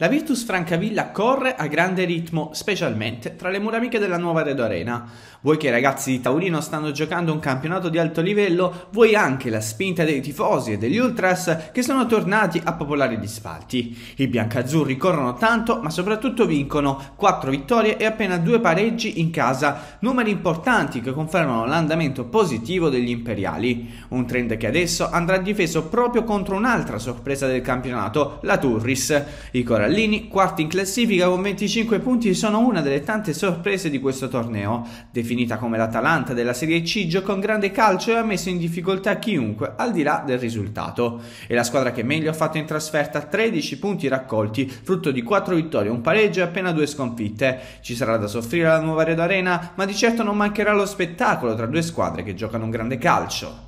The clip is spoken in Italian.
La Virtus Francavilla corre a grande ritmo, specialmente tra le muramiche della nuova Redo Arena. Voi che i ragazzi di Taurino stanno giocando un campionato di alto livello, vuoi anche la spinta dei tifosi e degli ultras che sono tornati a popolare gli spalti. I biancazzurri corrono tanto, ma soprattutto vincono 4 vittorie e appena 2 pareggi in casa, numeri importanti che confermano l'andamento positivo degli imperiali. Un trend che adesso andrà difeso proprio contro un'altra sorpresa del campionato, la Turris. I coraggi Brallini, quarto in classifica con 25 punti, sono una delle tante sorprese di questo torneo. Definita come l'Atalanta della Serie C, gioca un grande calcio e ha messo in difficoltà chiunque, al di là del risultato. È la squadra che meglio ha fatto in trasferta, 13 punti raccolti, frutto di 4 vittorie, un pareggio e appena 2 sconfitte. Ci sarà da soffrire la nuova Red Arena, ma di certo non mancherà lo spettacolo tra due squadre che giocano un grande calcio.